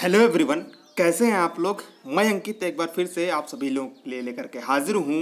hello everyone कैसे हैं आप लोग मैं अंकित एक बार फिर से आप सभी लोग ले लेकर के हाजिर हूँ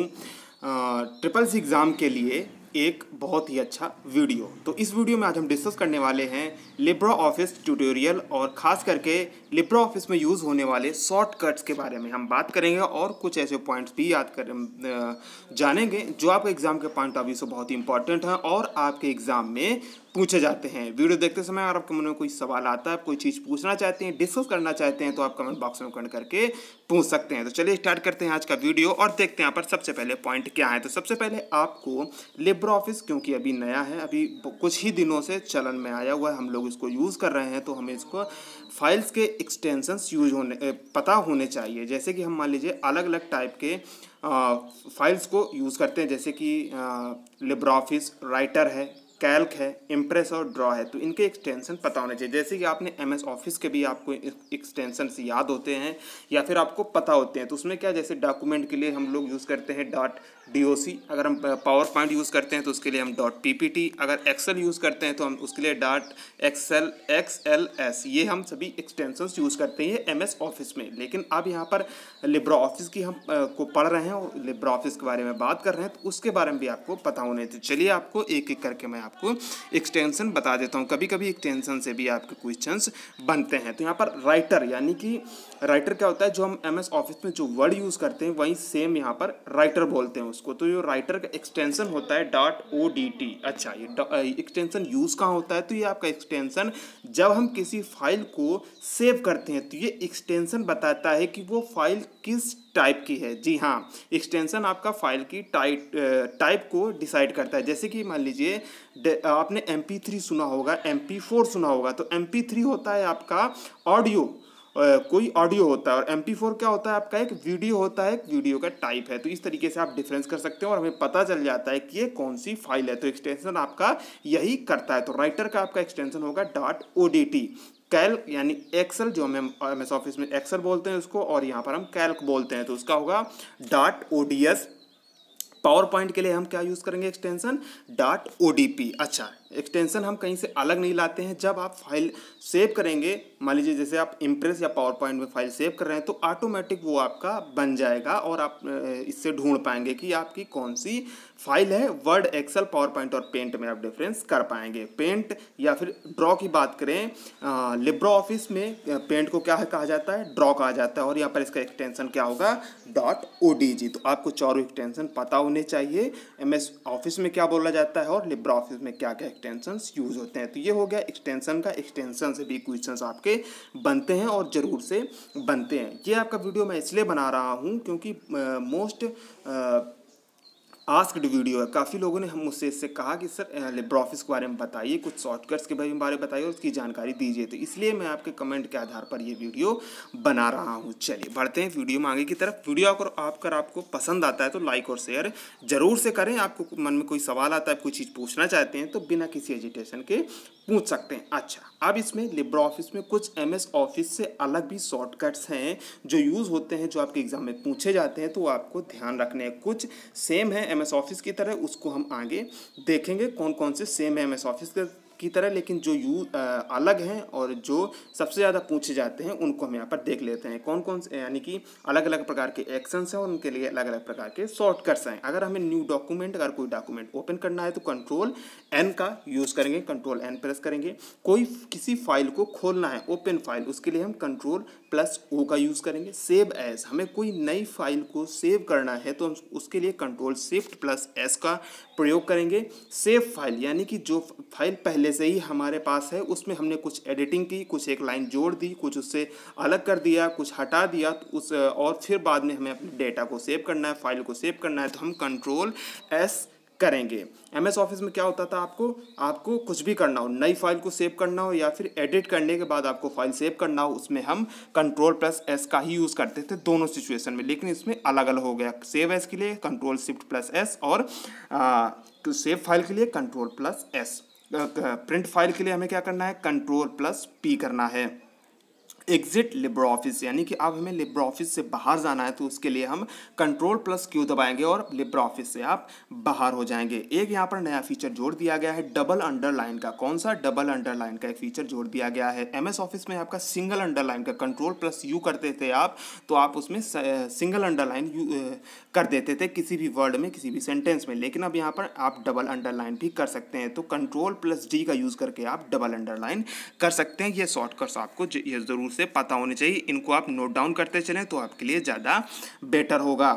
ट्रिपल सी एग्ज़ाम के लिए एक बहुत ही अच्छा वीडियो तो इस वीडियो में आज हम डिस्कस करने वाले हैं लिब्रा ऑफिस ट्यूटोरियल और ख़ास करके लिब्रा ऑफिस में यूज़ होने वाले शॉर्टकट्स के बारे में हम बात करेंगे और कुछ ऐसे पॉइंट्स भी याद कर जानेंगे जो आपके एग्ज़ाम के पॉइंट ऑफ व्यू से बहुत ही इंपॉर्टेंट हैं और आपके एग्ज़ाम में पूछे जाते हैं वीडियो देखते समय अगर आपके मन में कोई सवाल आता है आप कोई चीज़ पूछना चाहते हैं डिस्कस करना चाहते हैं तो आप कमेंट बॉक्स में कमेंट करके पूछ सकते हैं तो चलिए स्टार्ट करते हैं आज का वीडियो और देखते हैं यहाँ पर सबसे पहले पॉइंट क्या है तो सबसे पहले आपको लिब्रा ऑफिस क्योंकि अभी नया है अभी कुछ ही दिनों से चलन में आया हुआ है हम लोग इसको यूज़ कर रहे हैं तो हमें इसको फाइल्स के एक्सटेंशंस यूज होने पता होने चाहिए जैसे कि हम मान लीजिए अलग अलग टाइप के फाइल्स को यूज़ करते हैं जैसे कि लिब्रा ऑफिस राइटर है कैल्क है इम्प्रेस और ड्रॉ है तो इनके एक्सटेंशन पता होने चाहिए जैसे कि आपने एम एस ऑफिस के भी आपको एक्सटेंशन याद होते हैं या फिर आपको पता होते हैं तो उसमें क्या जैसे डॉक्यूमेंट के लिए हम लोग यूज़ करते हैं डॉट डी अगर हम पावर पॉइंट यूज़ करते हैं तो उसके लिए हम डॉट पी अगर एक्सेल यूज़ करते हैं तो हम उसके लिए dot Excel X L S ये हम सभी एक्सटेंशन यूज़ करते हैं एम एस ऑफिस में लेकिन अब यहाँ पर लिब्रा ऑफिस की हम आ, को पढ़ रहे हैं और लिब्रा ऑफिस के बारे में बात कर रहे हैं तो उसके बारे में भी आपको पता होने चाहिए चलिए आपको एक एक करके मैं आप आपको एक्सटेंशन बता देता हूँ कभी कभी एक्सटेंशन से भी आपके क्वेश्चन बनते हैं तो यहाँ पर राइटर यानी कि राइटर क्या होता है जो हम एम एस ऑफिस में जो वर्ड यूज़ करते हैं वहीं सेम यहाँ पर राइटर बोलते हैं उसको तो ये राइटर का एक्सटेंशन होता है डॉट ओ डी टी अच्छा ये एक्सटेंशन यूज़ कहाँ होता है तो ये आपका एक्सटेंशन जब हम किसी फाइल को सेव करते हैं तो ये एक्सटेंशन बताता है कि वो फाइल किस टाइप की है जी हाँ एक्सटेंशन आपका फाइल की टाइप टाइप को डिसाइड करता है जैसे कि मान लीजिए आपने एम सुना होगा एम सुना होगा तो एम होता है आपका ऑडियो कोई ऑडियो होता है और एम क्या होता है आपका एक वीडियो होता है एक वीडियो का टाइप है तो इस तरीके से आप डिफरेंस कर सकते हो और हमें पता चल जाता है कि ये कौन सी फाइल है तो एक्सटेंशन आपका यही करता है तो राइटर का आपका एक्सटेंशन होगा डॉट ओ कैल यानी एक्सल जो हम एम एस ऑफिस में एक्सल बोलते हैं उसको और यहाँ पर हम कैल्क बोलते हैं तो उसका होगा डॉट ओ पावर पॉइंट के लिए हम क्या यूज़ करेंगे एक्सटेंशन डॉट ओ अच्छा एक्सटेंशन हम कहीं से अलग नहीं लाते हैं जब आप फाइल सेव करेंगे मान लीजिए जैसे आप इम्प्रेस या पावर पॉइंट में फाइल सेव कर रहे हैं तो ऑटोमेटिक वो आपका बन जाएगा और आप इससे ढूंढ पाएंगे कि आपकी कौन सी फाइल है वर्ड एक्सेल पावर पॉइंट और पेंट में आप डिफरेंस कर पाएंगे पेंट या फिर ड्रॉ की बात करें लिब्रो ऑफिस में पेंट को क्या कहा जाता है ड्रॉ कहा जाता है और यहाँ पर इसका एक्सटेंशन क्या होगा डॉट ओ तो आपको चारों एक्सटेंशन पता होने चाहिए एम ऑफिस में क्या बोला जाता है और लिब्रो ऑफिस में क्या क्या एक्सटेंशंस यूज़ होते हैं तो ये हो गया एक्सटेंशन का एक्सटेंशन से भी क्वेश्चंस आपके बनते हैं और ज़रूर से बनते हैं ये आपका वीडियो मैं इसलिए बना रहा हूँ क्योंकि मोस्ट uh, आस्कड वीडियो है काफ़ी लोगों ने हम मुझसे इससे कहा कि सर लिब्रा ऑफिस के बारे में बताइए कुछ शॉर्टकट्स के बारे में बताइए और उसकी जानकारी दीजिए तो इसलिए मैं आपके कमेंट के आधार पर ये वीडियो बना रहा हूँ चलिए बढ़ते हैं वीडियो में आगे की तरफ वीडियो अगर आपका आपको पसंद आता है तो लाइक और शेयर ज़रूर से करें आपको मन में कोई सवाल आता है कोई चीज़ पूछना चाहते हैं तो बिना किसी एजिटेशन के पूछ सकते हैं अच्छा अब इसमें लिब्रा ऑफिस में कुछ एम एस ऑफिस से अलग भी शॉर्टकट्स हैं जो यूज़ होते हैं जो आपके एग्ज़ाम में पूछे जाते हैं तो आपको ध्यान रखने हैं कुछ सेम है एम एस ऑफिस की तरह उसको हम आगे देखेंगे कौन कौन से सेम है एम एस ऑफिस के की तरह लेकिन जो यू अलग हैं और जो सबसे ज़्यादा पूछे जाते हैं उनको हम यहाँ पर देख लेते हैं कौन कौन से यानी कि अलग अलग प्रकार के एक्शंस हैं और उनके लिए अलग अलग प्रकार के शॉर्टकट्स हैं अगर हमें न्यू डॉक्यूमेंट अगर कोई डॉक्यूमेंट ओपन करना है तो कंट्रोल एन का यूज़ करेंगे कंट्रोल एन प्रेस करेंगे कोई किसी फाइल को खोलना है ओपन फाइल उसके लिए हम कंट्रोल प्लस ओ का यूज़ करेंगे सेव एज हमें कोई नई फाइल को सेव करना है तो हम उसके लिए कंट्रोल शिफ्ट प्लस एस का प्रयोग करेंगे सेव फाइल यानी कि जो फाइल पहले पहले से ही हमारे पास है उसमें हमने कुछ एडिटिंग की कुछ एक लाइन जोड़ दी कुछ उससे अलग कर दिया कुछ हटा दिया तो उस और फिर बाद में हमें अपने डेटा को सेव करना है फाइल को सेव करना है तो हम कंट्रोल एस करेंगे एम एस ऑफिस में क्या होता था आपको आपको कुछ भी करना हो नई फाइल को सेव करना हो या फिर एडिट करने के बाद आपको फाइल सेव करना हो उसमें हम कंट्रोल प्लस एस का ही यूज़ करते थे दोनों सिचुएशन में लेकिन इसमें अलग अलग हो गया सेव एस के लिए कंट्रोल शिफ्ट प्लस एस और सेव फाइल तो के लिए control plus S print file के लिए हमें क्या करना है कंट्रोल प्लस पी करना है एग्जिट लिब्रो ऑफिस यानी कि अब हमें लिब्रो ऑफिस से बाहर जाना है तो उसके लिए हम कंट्रोल प्लस क्यू दबाएंगे और लिब्रा ऑफिस से आप बाहर हो जाएंगे एक यहाँ पर नया फीचर जोड़ दिया गया है डबल अंडरलाइन का कौन सा डबल अंडरलाइन का एक फीचर जोड़ दिया गया है एम ऑफिस में आपका सिंगल अंडरलाइन का कंट्रोल प्लस यू करते थे आप तो आप उसमें सिंगल अंडरलाइन यू कर देते थे किसी भी वर्ड में किसी भी सेंटेंस में लेकिन अब यहाँ पर आप डबल अंडरलाइन भी कर सकते हैं तो कंट्रोल प्लस डी का यूज़ करके आप डबल अंडरलाइन कर सकते हैं ये शॉर्टकट्स आपको ये ज़रूर से पता होनी चाहिए इनको आप नोट डाउन करते चलें तो आपके लिए ज़्यादा बेटर होगा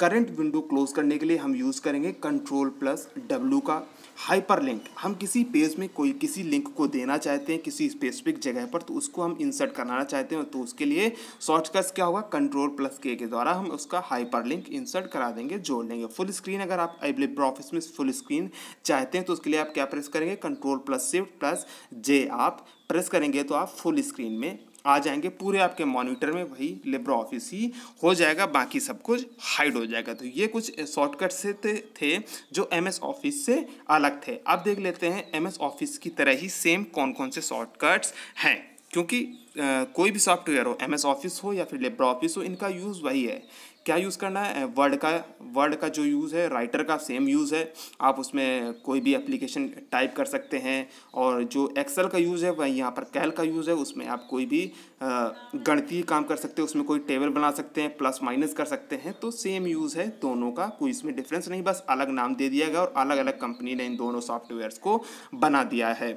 करंट विंडो क्लोज करने के लिए हम यूज़ करेंगे कंट्रोल प्लस डब्ल्यू का हाइपर लिंक हम किसी पेज में कोई किसी लिंक को देना चाहते हैं किसी स्पेसिफिक जगह पर तो उसको हम इंसर्ट कराना चाहते हैं तो उसके लिए शॉर्टकट्स क्या होगा कंट्रोल प्लस के के द्वारा हम उसका हाइपर लिंक इंसर्ट करा देंगे जोड़ लेंगे फुल स्क्रीन अगर आप लिब्रे ऑफिस में फुल स्क्रीन चाहते हैं तो उसके लिए आप क्या प्रेस करेंगे control plus shift plus J आप प्रेस करेंगे तो आप फुल स्क्रीन में आ जाएंगे पूरे आपके मॉनिटर में वही लेब्रा ऑफिस ही हो जाएगा बाकी सब कुछ हाइड हो जाएगा तो ये कुछ शॉर्टकट से थे जो एम एस ऑफिस से अलग थे अब देख लेते हैं एम एस ऑफिस की तरह ही सेम कौन कौन से शॉर्टकट्स हैं क्योंकि आ, कोई भी सॉफ्टवेयर हो एम एस ऑफिस हो या फिर लेब्रा ऑफिस हो इनका यूज़ वही है क्या यूज़ करना है वर्ड का वर्ड का जो यूज़ है राइटर का सेम यूज़ है आप उसमें कोई भी एप्लीकेशन टाइप कर सकते हैं और जो एक्सेल का यूज़ है वहीं यहाँ पर कैल का यूज़ है उसमें आप कोई भी गणती काम कर सकते हैं उसमें कोई टेबल बना सकते हैं प्लस माइनस कर सकते हैं तो सेम यूज़ है दोनों का कोई इसमें डिफरेंस नहीं बस अलग नाम दे दिया गया और अलग अलग कंपनी ने इन दोनों सॉफ्टवेयर को बना दिया है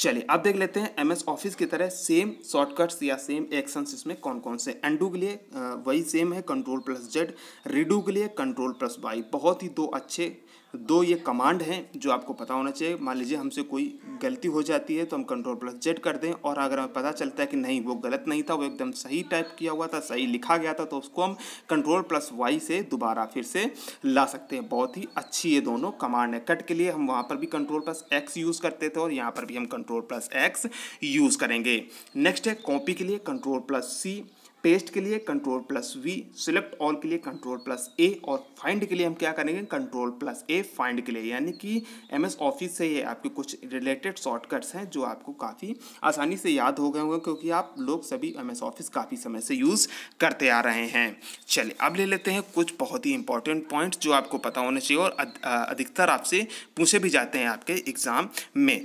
चलिए अब देख लेते हैं एम एस ऑफिस की तरह सेम शॉर्टकट्स या सेम एक्शंस इसमें कौन कौन से एंडू के लिए वही सेम है कंट्रोल प्लस जेड रीडू के लिए कंट्रोल प्लस वाई बहुत ही दो अच्छे दो ये कमांड हैं जो आपको पता होना चाहिए मान लीजिए हमसे कोई गलती हो जाती है तो हम कंट्रोल प्लस जेड कर दें और अगर हमें पता चलता है कि नहीं वो गलत नहीं था वो एकदम सही टाइप किया हुआ था सही लिखा गया था तो उसको हम कंट्रोल प्लस वाई से दोबारा फिर से ला सकते हैं बहुत ही अच्छी ये दोनों कमांड है कट के लिए हम वहाँ पर भी कंट्रोल प्लस एक्स यूज़ करते थे और यहाँ पर भी हम कंट्रोल प्लस एक्स यूज़ करेंगे नेक्स्ट है कॉपी के लिए कंट्रोल प्लस सी पेस्ट के लिए control plus V select all के लिए कंट्रोल प्लस ए और फाइंड के लिए हम क्या करेंगे कंट्रोल प्लस ए फाइंड के लिए यानी कि एम एस ऑफिस से ये आपके कुछ रिलेटेड शॉर्टकट्स हैं जो आपको काफ़ी आसानी से याद हो गए होंगे क्योंकि आप लोग सभी एम एस ऑफिस काफ़ी समय से यूज़ करते आ रहे हैं चलिए अब ले लेते हैं कुछ बहुत ही इंपॉर्टेंट पॉइंट्स जो आपको पता होने चाहिए और अधिकतर आपसे पूछे भी जाते हैं आपके एग्ज़ाम में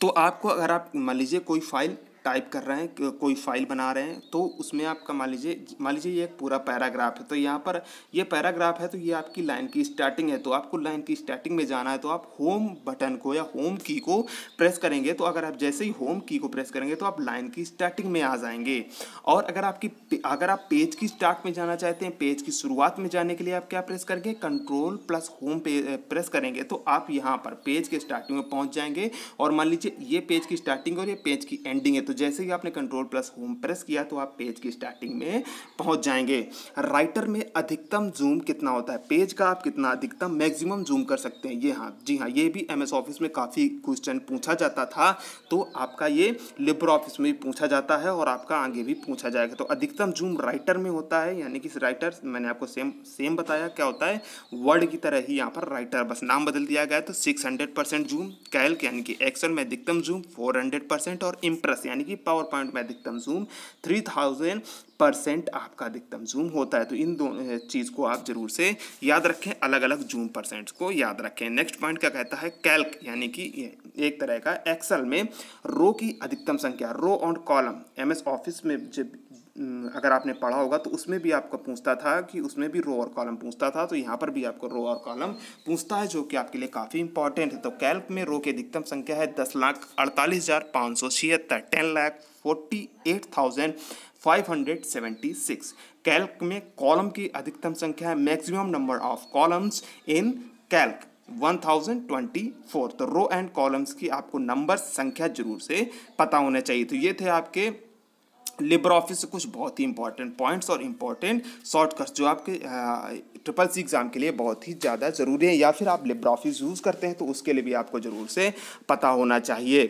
तो आपको अगर आप मान लीजिए कोई फाइल टाइप कर रहे हैं कोई फाइल बना रहे हैं तो उसमें आपका मान लीजिए मान लीजिए ये एक पूरा पैराग्राफ है तो यहाँ पर ये पैराग्राफ है तो ये आपकी लाइन की स्टार्टिंग है तो आपको लाइन की स्टार्टिंग में जाना है तो आप होम बटन को या होम की को प्रेस करेंगे तो अगर आप जैसे ही होम की को प्रेस करेंगे तो आप लाइन की स्टार्टिंग में आ जाएंगे और अगर आपकी अगर आप पेज की स्टार्ट में जाना चाहते हैं पेज की शुरुआत में जाने के लिए आप क्या प्रेस करेंगे कंट्रोल प्लस होम पे प्रेस करेंगे तो आप यहाँ पर पेज के स्टार्टिंग में पहुँच जाएंगे और मान लीजिए ये पेज की स्टार्टिंग और ये पेज की एंडिंग है तो जैसे ही आपने कंट्रोल प्लस होम प्रेस किया तो आप पेज की स्टार्टिंग में पहुंच जाएंगे राइटर में अधिकतम जूम कितना होता है पेज का आप कितना अधिकतम मैक्सिमम जूम कर सकते हैं ये हाँ जी हाँ ये भी एम ऑफिस में काफ़ी क्वेश्चन पूछा जाता था तो आपका ये लिब्रो ऑफिस में भी पूछा जाता है और आपका आगे भी पूछा जाएगा तो अधिकतम जूम राइटर में होता है यानी कि राइटर मैंने आपको सेम सेम बताया क्या होता है वर्ड की तरह ही यहाँ पर राइटर बस नाम बदल दिया गया तो six hundred percent zoom Calc यानी कि एक्सल में अधिकतम जूम फोर हंड्रेड परसेंट और इम्प्रेस यानी यानी कि पावर पॉइंट में अधिकतम जूम थ्री थाउजेंड परसेंट आपका अधिकतम जूम होता है तो इन दोनों चीज़ को आप जरूर से याद रखें अलग अलग जूम परसेंट्स को याद रखें नेक्स्ट पॉइंट क्या कहता है कैल्क यानी कि एक तरह का एक्सल में रो की अधिकतम संख्या row on column M Office में जब अगर आपने पढ़ा होगा तो उसमें भी आपका पूछता था कि उसमें भी रो और कॉलम पूछता था तो यहाँ पर भी आपको रो और कॉलम पूछता है जो कि आपके लिए काफ़ी इंपॉर्टेंट है तो कैल्क में रो की अधिकतम संख्या है दस लाख अड़तालीस हज़ार पाँच सौ छिहत्तर ten lakh forty eight thousand five hundred seventy six Calc में कॉलम की अधिकतम संख्या है maximum number of columns in Calc one thousand twenty four तो रो एंड कॉलम्स की आपको नंबर संख्या जरूर से पता होना चाहिए तो ये थे आपके लेबर ऑफिस से कुछ बहुत ही इंपॉर्टेंट पॉइंट्स और इंपॉर्टेंट शॉर्टकट्स जो आपके ट्रिपल सी एग्ज़ाम के लिए बहुत ही ज़्यादा ज़रूरी है या फिर आप लेबर ऑफिस यूज़ करते हैं तो उसके लिए भी आपको ज़रूर से पता होना चाहिए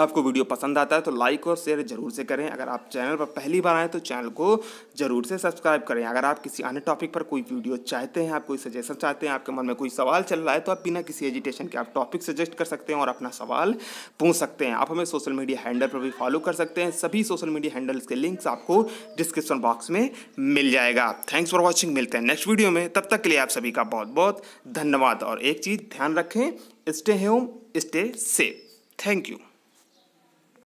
आपको वीडियो पसंद आता है तो लाइक और शेयर जरूर से करें अगर आप चैनल पर पहली बार आएँ तो चैनल को जरूर से सब्सक्राइब करें अगर आप किसी अन्य टॉपिक पर कोई वीडियो चाहते हैं आप कोई सजेशन चाहते हैं आपके मन में कोई सवाल चल रहा है तो आप बिना किसी एजिटेशन के आप टॉपिक सजेस्ट कर सकते हैं और अपना सवाल पूछ सकते हैं आप हमें सोशल मीडिया हैंडल पर भी फॉलो कर सकते हैं सभी सोशल मीडिया हैंडल्स के लिंक्स आपको डिस्क्रिप्शन बॉक्स में मिल जाएगा थैंक्स फॉर वॉचिंग मिलते हैं नेक्स्ट वीडियो में तब तक के लिए आप सभी का बहुत बहुत धन्यवाद और एक चीज़ ध्यान रखें stay home stay safe thank you